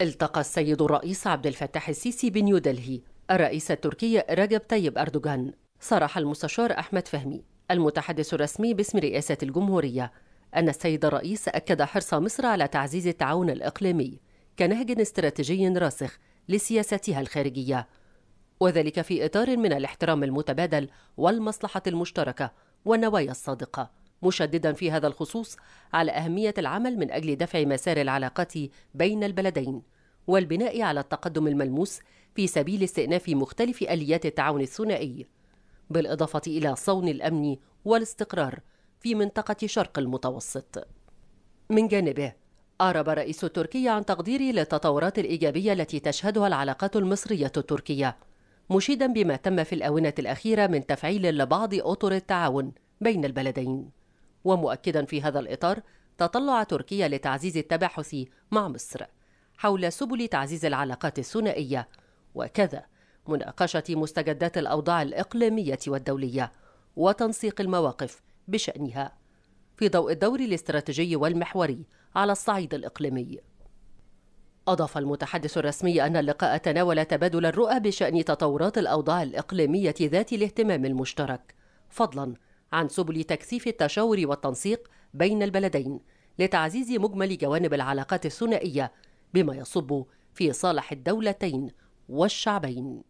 التقى السيد الرئيس عبد الفتاح السيسي دلهي الرئيس التركي رجب طيب أردوغان صرح المستشار أحمد فهمي المتحدث الرسمي باسم رئاسة الجمهورية أن السيد الرئيس أكد حرص مصر على تعزيز التعاون الإقليمي كنهج استراتيجي راسخ لسياستها الخارجية وذلك في إطار من الاحترام المتبادل والمصلحة المشتركة والنوايا الصادقة مشددا في هذا الخصوص على أهمية العمل من أجل دفع مسار العلاقات بين البلدين والبناء على التقدم الملموس في سبيل استئناف مختلف آليات التعاون الثنائي بالإضافة إلى صون الأمن والاستقرار في منطقة شرق المتوسط من جانبه أعرب رئيس تركيا عن تقديره للتطورات الإيجابية التي تشهدها العلاقات المصرية التركية مشيدا بما تم في الآونة الأخيرة من تفعيل لبعض أطر التعاون بين البلدين ومؤكدا في هذا الإطار تطلع تركيا لتعزيز التباحث مع مصر حول سبل تعزيز العلاقات الثنائية وكذا مناقشة مستجدات الأوضاع الإقليمية والدولية وتنسيق المواقف بشأنها في ضوء الدور الاستراتيجي والمحوري على الصعيد الإقليمي. أضاف المتحدث الرسمي أن اللقاء تناول تبادل الرؤى بشأن تطورات الأوضاع الإقليمية ذات الاهتمام المشترك، فضلاً عن سبل تكثيف التشاور والتنسيق بين البلدين لتعزيز مجمل جوانب العلاقات الثنائيه بما يصب في صالح الدولتين والشعبين